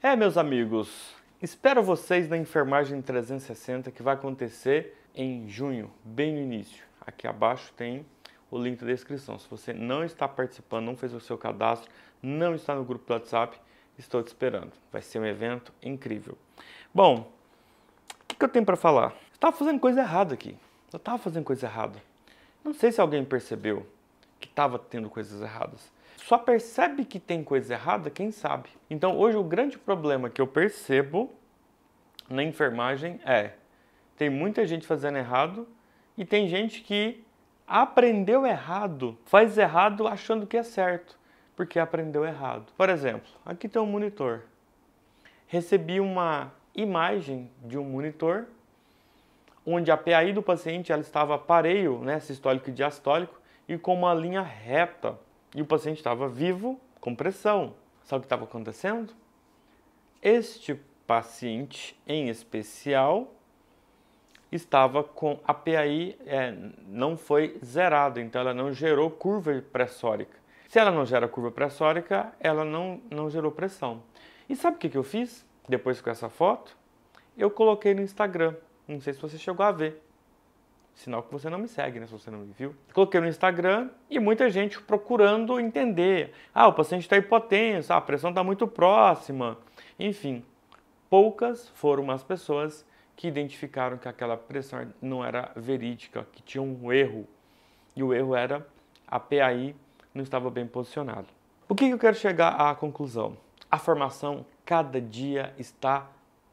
É, meus amigos, espero vocês na enfermagem 360 que vai acontecer em junho, bem no início. Aqui abaixo tem o link da descrição. Se você não está participando, não fez o seu cadastro, não está no grupo do WhatsApp, estou te esperando. Vai ser um evento incrível. Bom, o que, que, eu tenho para falar? estava fazendo coisa errada aqui. Eu estava fazendo coisa errada. Não sei se alguém percebeu que estava tendo coisas erradas. Só percebe que tem coisa errada quem sabe. Então hoje o grande problema que eu percebo na enfermagem é tem muita gente fazendo errado e tem gente que aprendeu errado, faz errado achando que é certo, porque aprendeu errado. Por exemplo, aqui tem um monitor. Recebi uma imagem de um monitor onde a PAI do paciente ela estava pareio, né, sistólico e diastólico, e com uma linha reta. E o paciente estava vivo, com pressão. Sabe o que estava acontecendo? Este paciente, em especial, estava com a PAI é, não foi zerada, então ela não gerou curva pressórica. Se ela não gera curva pressórica, ela não, não gerou pressão. E sabe o que, que eu fiz depois com essa foto? Eu coloquei no Instagram. Não sei se você chegou a ver. Sinal que você não me segue, né? Se você não me viu. Coloquei no Instagram e muita gente procurando entender. Ah, o paciente está hipotenso, ah, a pressão está muito próxima. Enfim, poucas foram as pessoas que identificaram que aquela pressão não era verídica, que tinha um erro. E o erro era a PAI não estava bem posicionado. O que eu quero chegar à conclusão? A formação cada dia está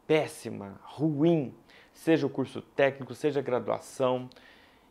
péssima, ruim, seja o curso técnico, seja a graduação.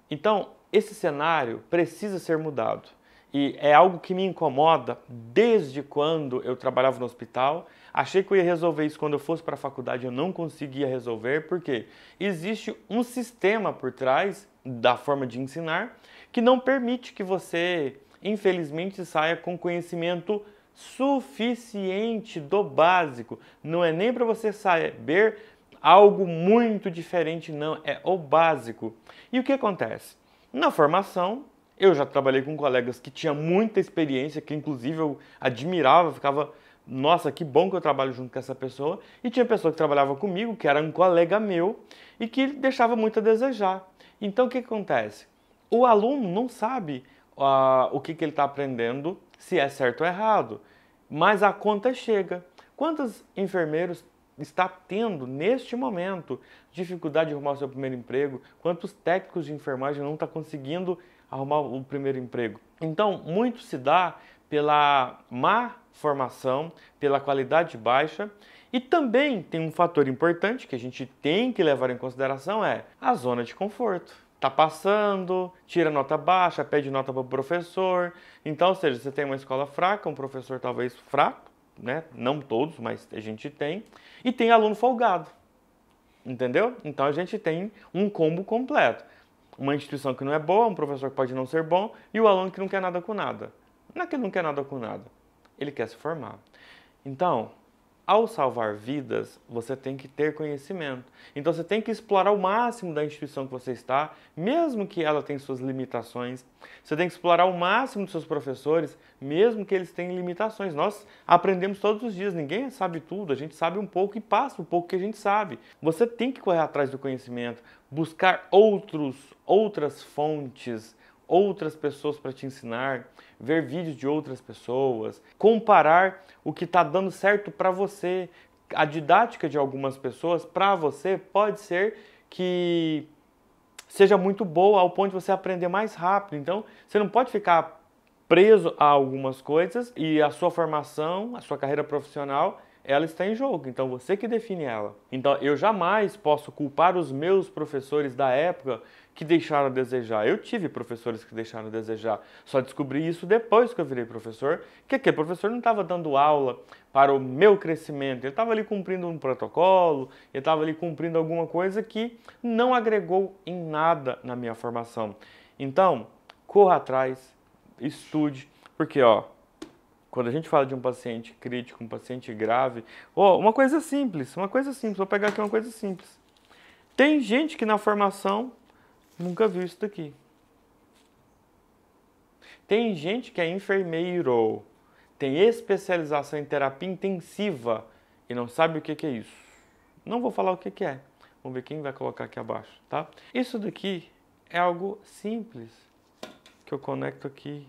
Então, esse cenário precisa ser mudado. E é algo que me incomoda desde quando eu trabalhava no hospital. Achei que eu ia resolver isso quando eu fosse para a faculdade, eu não conseguia resolver, porque existe um sistema por trás da forma de ensinar que não permite que você, infelizmente, saia com conhecimento suficiente do básico. Não é nem para você saber algo muito diferente, não, é o básico. E o que acontece? Na formação, eu já trabalhei com colegas que tinham muita experiência, que inclusive eu admirava, ficava, nossa, que bom que eu trabalho junto com essa pessoa. E tinha pessoa que trabalhava comigo, que era um colega meu, e que deixava muito a desejar. Então o que acontece? O aluno não sabe uh, o que, que ele está aprendendo, se é certo ou errado, mas a conta chega. Quantos enfermeiros está tendo, neste momento, dificuldade de arrumar o seu primeiro emprego? Quantos técnicos de enfermagem não estão tá conseguindo arrumar o primeiro emprego? Então, muito se dá pela má formação, pela qualidade baixa. E também tem um fator importante que a gente tem que levar em consideração é a zona de conforto tá passando, tira nota baixa, pede nota para o professor. Então, ou seja, você tem uma escola fraca, um professor talvez fraco, né? Não todos, mas a gente tem. E tem aluno folgado, entendeu? Então a gente tem um combo completo. Uma instituição que não é boa, um professor que pode não ser bom e o aluno que não quer nada com nada. Não é que ele não quer nada com nada, ele quer se formar. Então, ao salvar vidas, você tem que ter conhecimento. Então você tem que explorar o máximo da instituição que você está, mesmo que ela tenha suas limitações. Você tem que explorar o máximo dos seus professores, mesmo que eles tenham limitações. Nós aprendemos todos os dias, ninguém sabe tudo, a gente sabe um pouco e passa um pouco que a gente sabe. Você tem que correr atrás do conhecimento, buscar outros, outras fontes outras pessoas para te ensinar, ver vídeos de outras pessoas, comparar o que está dando certo para você. A didática de algumas pessoas para você pode ser que seja muito boa ao ponto de você aprender mais rápido. Então, você não pode ficar preso a algumas coisas e a sua formação, a sua carreira profissional ela está em jogo, então você que define ela. Então eu jamais posso culpar os meus professores da época que deixaram a desejar. Eu tive professores que deixaram a desejar. Só descobri isso depois que eu virei professor, que aquele professor não estava dando aula para o meu crescimento. Ele estava ali cumprindo um protocolo, ele estava ali cumprindo alguma coisa que não agregou em nada na minha formação. Então, corra atrás, estude, porque ó, quando a gente fala de um paciente crítico, um paciente grave, oh, uma coisa simples, uma coisa simples, vou pegar aqui uma coisa simples. Tem gente que na formação nunca viu isso daqui. Tem gente que é enfermeiro, tem especialização em terapia intensiva e não sabe o que é isso. Não vou falar o que é. Vamos ver quem vai colocar aqui abaixo, tá? Isso daqui é algo simples que eu conecto aqui.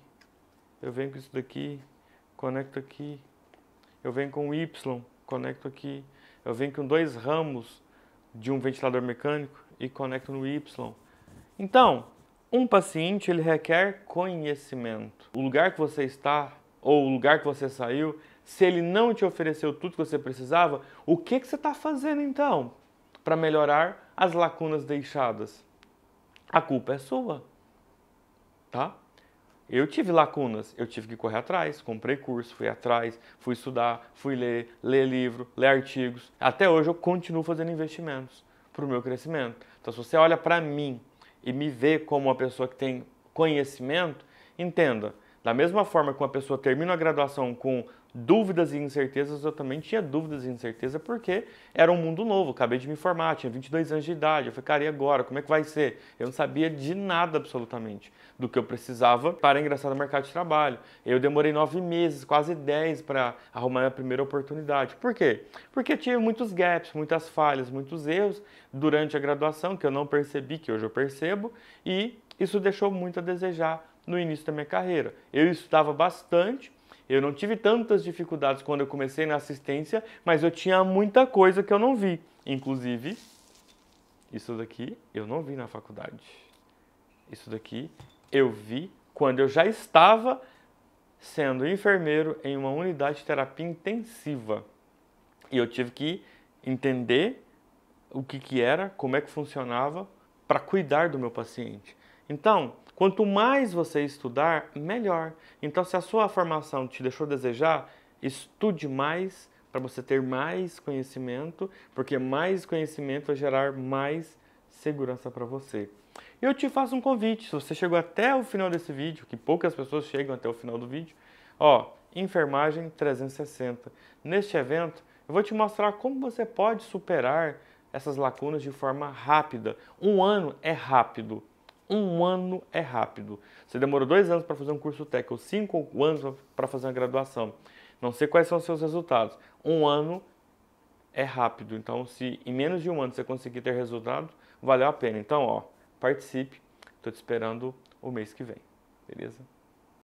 Eu venho com isso daqui, conecto aqui. Eu venho com Y, conecto aqui. Eu venho com dois ramos de um ventilador mecânico e conecto no Y. Então, um paciente ele requer conhecimento. O lugar que você está ou o lugar que você saiu, se ele não te ofereceu tudo que você precisava, o que, que você está fazendo então para melhorar as lacunas deixadas? A culpa é sua, tá? Eu tive lacunas, eu tive que correr atrás, comprei curso, fui atrás, fui estudar, fui ler, ler livro, ler artigos. Até hoje eu continuo fazendo investimentos para o meu crescimento. Então, se você olha para mim e me vê como uma pessoa que tem conhecimento, entenda, da mesma forma que uma pessoa termina a graduação com dúvidas e incertezas, eu também tinha dúvidas e incerteza porque era um mundo novo, acabei de me formar, tinha 22 anos de idade, eu falei, cara, e agora? Como é que vai ser? Eu não sabia de nada absolutamente do que eu precisava para ingressar no mercado de trabalho. Eu demorei nove meses, quase dez, para arrumar a primeira oportunidade. Por quê? Porque tinha muitos gaps, muitas falhas, muitos erros durante a graduação que eu não percebi, que hoje eu percebo, e isso deixou muito a desejar no início da minha carreira. Eu estudava bastante, eu não tive tantas dificuldades quando eu comecei na assistência, mas eu tinha muita coisa que eu não vi. Inclusive, isso daqui eu não vi na faculdade. Isso daqui eu vi quando eu já estava sendo enfermeiro em uma unidade de terapia intensiva. E eu tive que entender o que, que era, como é que funcionava para cuidar do meu paciente. Então, Quanto mais você estudar, melhor. Então, se a sua formação te deixou desejar, estude mais para você ter mais conhecimento, porque mais conhecimento vai gerar mais segurança para você. Eu te faço um convite, se você chegou até o final desse vídeo, que poucas pessoas chegam até o final do vídeo, ó, enfermagem 360. Neste evento, eu vou te mostrar como você pode superar essas lacunas de forma rápida. Um ano é rápido, um ano é rápido. Você demorou dois anos para fazer um curso técnico, cinco anos para fazer uma graduação. Não sei quais são os seus resultados. Um ano é rápido. Então, se em menos de um ano você conseguir ter resultado, valeu a pena. Então, ó, participe. Estou te esperando o mês que vem. Beleza?